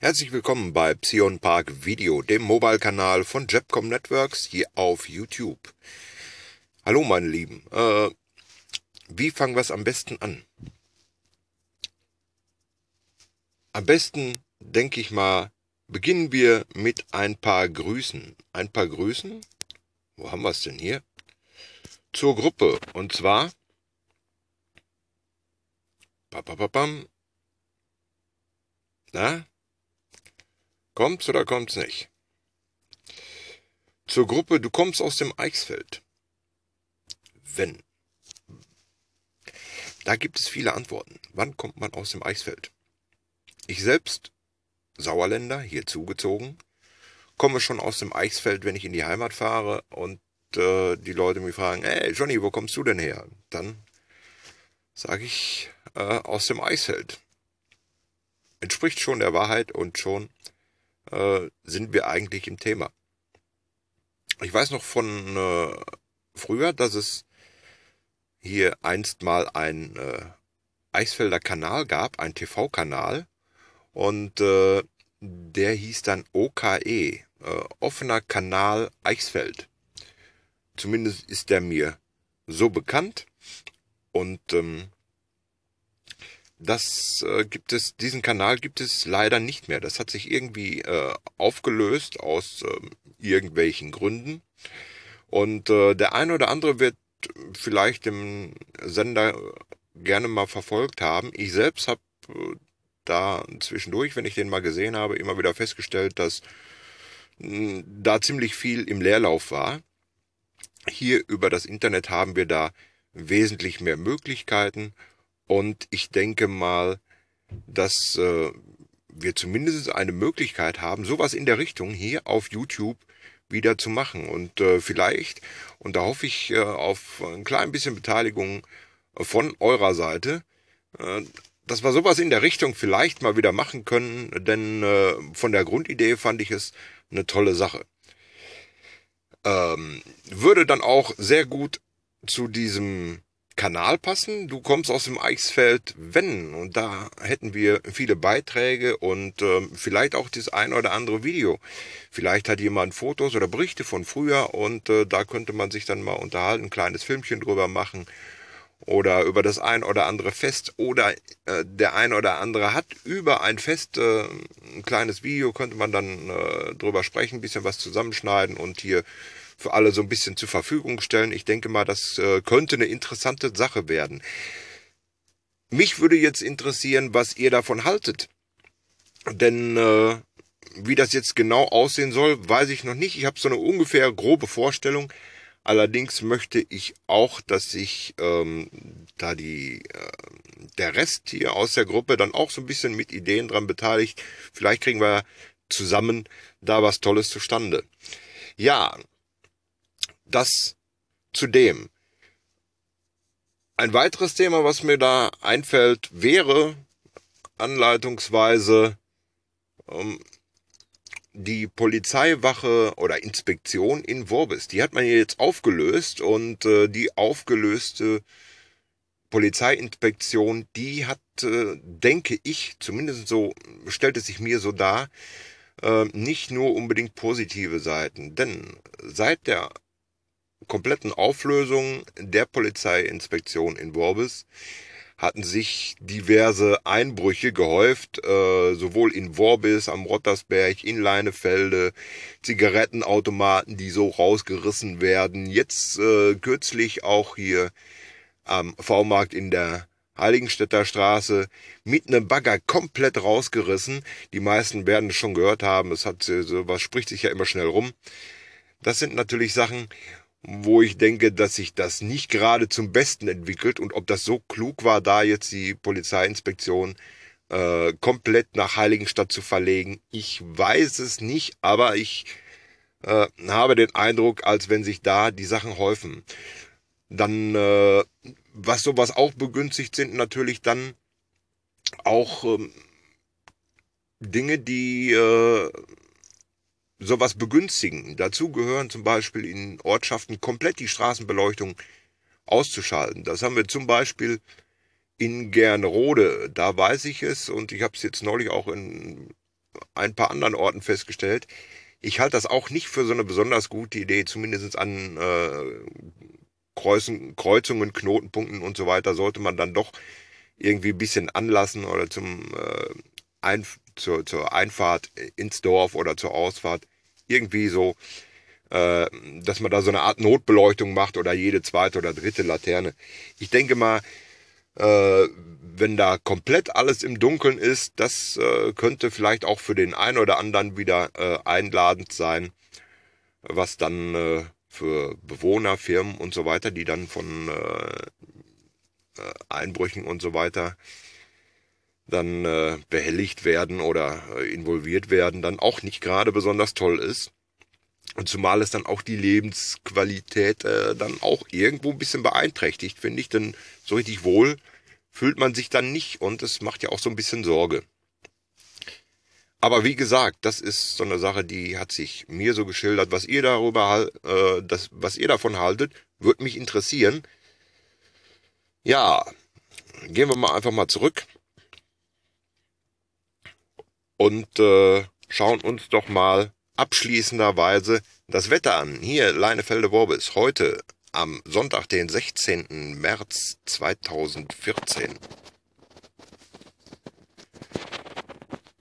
Herzlich willkommen bei Psion Park Video, dem Mobile-Kanal von Jepcom Networks hier auf YouTube. Hallo meine Lieben, äh, wie fangen wir es am besten an? Am besten, denke ich mal, beginnen wir mit ein paar Grüßen. Ein paar Grüßen? Wo haben wir es denn hier? Zur Gruppe. Und zwar Papapapam. Na? Kommt's oder kommt's nicht? Zur Gruppe, du kommst aus dem Eichsfeld. Wenn. Da gibt es viele Antworten. Wann kommt man aus dem Eichsfeld? Ich selbst, Sauerländer, hier zugezogen, komme schon aus dem Eichsfeld, wenn ich in die Heimat fahre und äh, die Leute mich fragen, hey Johnny, wo kommst du denn her? Dann sage ich äh, aus dem Eichsfeld. Entspricht schon der Wahrheit und schon äh, sind wir eigentlich im Thema. Ich weiß noch von äh, früher, dass es hier einst mal ein äh, Eisfelder Kanal gab, ein TV-Kanal, und äh, der hieß dann OKE, äh, offener Kanal Eichsfeld. Zumindest ist der mir so bekannt. Und ähm, das äh, gibt es, diesen Kanal gibt es leider nicht mehr. Das hat sich irgendwie äh, aufgelöst aus äh, irgendwelchen Gründen. Und äh, der eine oder andere wird vielleicht dem Sender gerne mal verfolgt haben. Ich selbst habe äh, da zwischendurch, wenn ich den mal gesehen habe, immer wieder festgestellt, dass hm, da ziemlich viel im Leerlauf war. Hier über das Internet haben wir da wesentlich mehr Möglichkeiten und ich denke mal, dass äh, wir zumindest eine Möglichkeit haben, sowas in der Richtung hier auf YouTube wieder zu machen. Und äh, vielleicht, und da hoffe ich äh, auf ein klein bisschen Beteiligung äh, von eurer Seite, äh, dass wir sowas in der Richtung vielleicht mal wieder machen können, denn äh, von der Grundidee fand ich es eine tolle Sache. Ähm, würde dann auch sehr gut zu diesem Kanal passen. Du kommst aus dem Eichsfeld Wenn und da hätten wir viele Beiträge und ähm, vielleicht auch das ein oder andere Video. Vielleicht hat jemand Fotos oder Berichte von früher und äh, da könnte man sich dann mal unterhalten, ein kleines Filmchen drüber machen oder über das ein oder andere Fest oder äh, der ein oder andere hat über ein Fest äh, ein kleines Video, könnte man dann äh, drüber sprechen, bisschen was zusammenschneiden und hier für alle so ein bisschen zur Verfügung stellen. Ich denke mal, das äh, könnte eine interessante Sache werden. Mich würde jetzt interessieren, was ihr davon haltet. Denn äh, wie das jetzt genau aussehen soll, weiß ich noch nicht. Ich habe so eine ungefähr grobe Vorstellung. Allerdings möchte ich auch, dass sich ähm, da die, äh, der Rest hier aus der Gruppe dann auch so ein bisschen mit Ideen dran beteiligt. Vielleicht kriegen wir zusammen da was Tolles zustande. Ja, das zudem. Ein weiteres Thema, was mir da einfällt, wäre anleitungsweise ähm, die Polizeiwache oder Inspektion in Worbis. Die hat man jetzt aufgelöst und äh, die aufgelöste Polizeiinspektion, die hat, äh, denke ich, zumindest so stellt es sich mir so dar, äh, nicht nur unbedingt positive Seiten. Denn seit der kompletten Auflösung der Polizeiinspektion in Worbes hatten sich diverse Einbrüche gehäuft, äh, sowohl in Worbis, am Rottersberg, in Leinefelde, Zigarettenautomaten, die so rausgerissen werden. Jetzt äh, kürzlich auch hier am V-Markt in der Heiligenstädter Straße mit einem Bagger komplett rausgerissen. Die meisten werden es schon gehört haben. Es hat äh, sowas spricht sich ja immer schnell rum. Das sind natürlich Sachen, wo ich denke, dass sich das nicht gerade zum Besten entwickelt und ob das so klug war, da jetzt die Polizeiinspektion äh, komplett nach Heiligenstadt zu verlegen. Ich weiß es nicht, aber ich äh, habe den Eindruck, als wenn sich da die Sachen häufen. Dann, äh, was sowas auch begünstigt, sind natürlich dann auch ähm, Dinge, die äh, sowas begünstigen. Dazu gehören zum Beispiel in Ortschaften komplett die Straßenbeleuchtung auszuschalten. Das haben wir zum Beispiel in Gernrode. Da weiß ich es und ich habe es jetzt neulich auch in ein paar anderen Orten festgestellt. Ich halte das auch nicht für so eine besonders gute Idee, zumindest an äh, Kreuzen, Kreuzungen, Knotenpunkten und so weiter sollte man dann doch irgendwie ein bisschen anlassen oder zum äh, ein, zur, zur Einfahrt ins Dorf oder zur Ausfahrt irgendwie so, äh, dass man da so eine Art Notbeleuchtung macht oder jede zweite oder dritte Laterne. Ich denke mal, äh, wenn da komplett alles im Dunkeln ist, das äh, könnte vielleicht auch für den einen oder anderen wieder äh, einladend sein, was dann äh, für Bewohner, Firmen und so weiter, die dann von äh, äh, Einbrüchen und so weiter dann äh, behelligt werden oder äh, involviert werden, dann auch nicht gerade besonders toll ist. Und zumal es dann auch die Lebensqualität äh, dann auch irgendwo ein bisschen beeinträchtigt, finde ich. Denn so richtig wohl fühlt man sich dann nicht und es macht ja auch so ein bisschen Sorge. Aber wie gesagt, das ist so eine Sache, die hat sich mir so geschildert. Was ihr darüber, äh, das, was ihr davon haltet, würde mich interessieren. Ja, gehen wir mal einfach mal zurück und äh, schauen uns doch mal abschließenderweise das Wetter an. Hier, Leinefelde Worbis, heute am Sonntag, den 16. März 2014.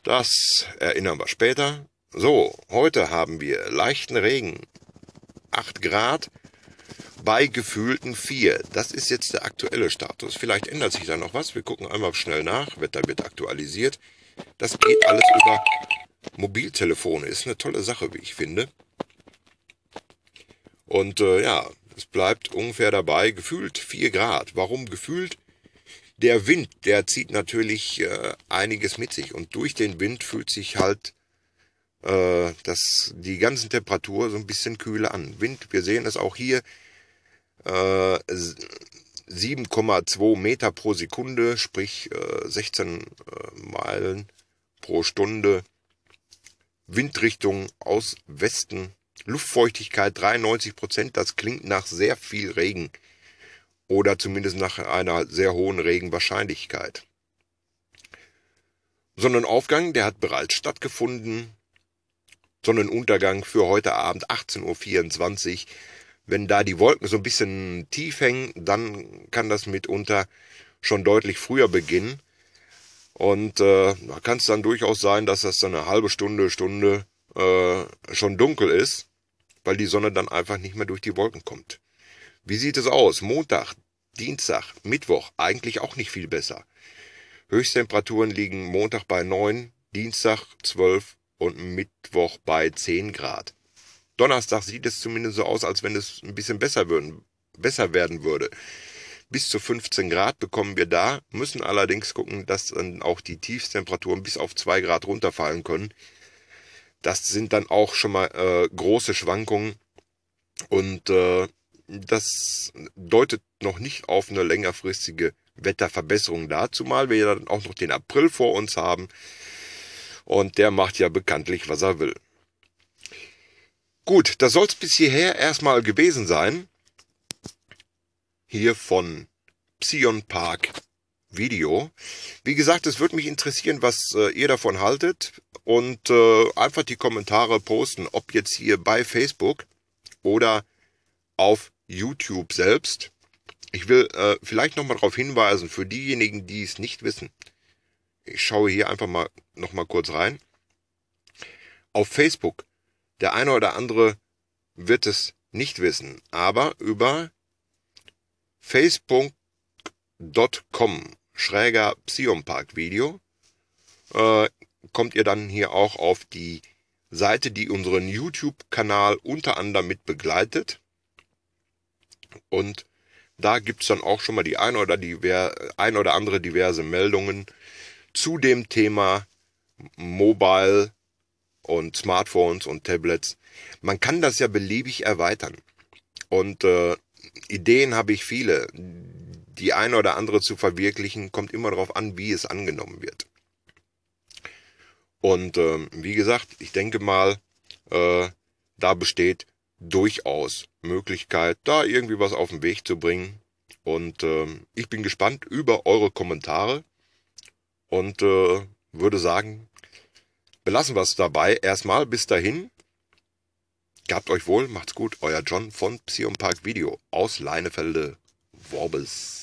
Das erinnern wir später. So, heute haben wir leichten Regen, 8 Grad bei gefühlten 4. Das ist jetzt der aktuelle Status. Vielleicht ändert sich da noch was. Wir gucken einmal schnell nach. Wetter wird aktualisiert. Das geht alles über Mobiltelefone. Ist eine tolle Sache, wie ich finde. Und äh, ja, es bleibt ungefähr dabei, gefühlt 4 Grad. Warum gefühlt? Der Wind, der zieht natürlich äh, einiges mit sich. Und durch den Wind fühlt sich halt äh, das, die ganzen Temperatur so ein bisschen kühler an. Wind, wir sehen es auch hier, äh, 7,2 Meter pro Sekunde, sprich 16 äh, äh, Meilen pro Stunde. Windrichtung aus Westen. Luftfeuchtigkeit 93 Prozent. Das klingt nach sehr viel Regen. Oder zumindest nach einer sehr hohen Regenwahrscheinlichkeit. Sonnenaufgang, der hat bereits stattgefunden. Sonnenuntergang für heute Abend 18.24 Uhr wenn da die Wolken so ein bisschen tief hängen, dann kann das mitunter schon deutlich früher beginnen. Und äh, da kann es dann durchaus sein, dass das dann eine halbe Stunde, Stunde äh, schon dunkel ist, weil die Sonne dann einfach nicht mehr durch die Wolken kommt. Wie sieht es aus? Montag, Dienstag, Mittwoch, eigentlich auch nicht viel besser. Höchsttemperaturen liegen Montag bei 9, Dienstag 12 und Mittwoch bei 10 Grad. Donnerstag sieht es zumindest so aus, als wenn es ein bisschen besser, würden, besser werden würde. Bis zu 15 Grad bekommen wir da, müssen allerdings gucken, dass dann auch die Tiefstemperaturen bis auf 2 Grad runterfallen können. Das sind dann auch schon mal äh, große Schwankungen und äh, das deutet noch nicht auf eine längerfristige Wetterverbesserung dazu, mal wir ja dann auch noch den April vor uns haben und der macht ja bekanntlich, was er will. Gut, das soll es bis hierher erstmal gewesen sein. Hier von Psion Park Video. Wie gesagt, es würde mich interessieren, was äh, ihr davon haltet. Und äh, einfach die Kommentare posten, ob jetzt hier bei Facebook oder auf YouTube selbst. Ich will äh, vielleicht nochmal darauf hinweisen, für diejenigen, die es nicht wissen. Ich schaue hier einfach mal nochmal kurz rein. Auf Facebook der eine oder andere wird es nicht wissen, aber über facebook.com schräger Psyompark Video äh, kommt ihr dann hier auch auf die Seite, die unseren YouTube-Kanal unter anderem mit begleitet. Und da gibt's dann auch schon mal die ein oder, diver, ein oder andere diverse Meldungen zu dem Thema Mobile und Smartphones und Tablets. Man kann das ja beliebig erweitern. Und äh, Ideen habe ich viele. Die eine oder andere zu verwirklichen, kommt immer darauf an, wie es angenommen wird. Und äh, wie gesagt, ich denke mal, äh, da besteht durchaus Möglichkeit, da irgendwie was auf den Weg zu bringen. Und äh, ich bin gespannt über eure Kommentare und äh, würde sagen, belassen wir es dabei. Erstmal bis dahin. Gabt euch wohl, macht's gut, euer John von Psyon Park Video aus Leinefelde, Worbes.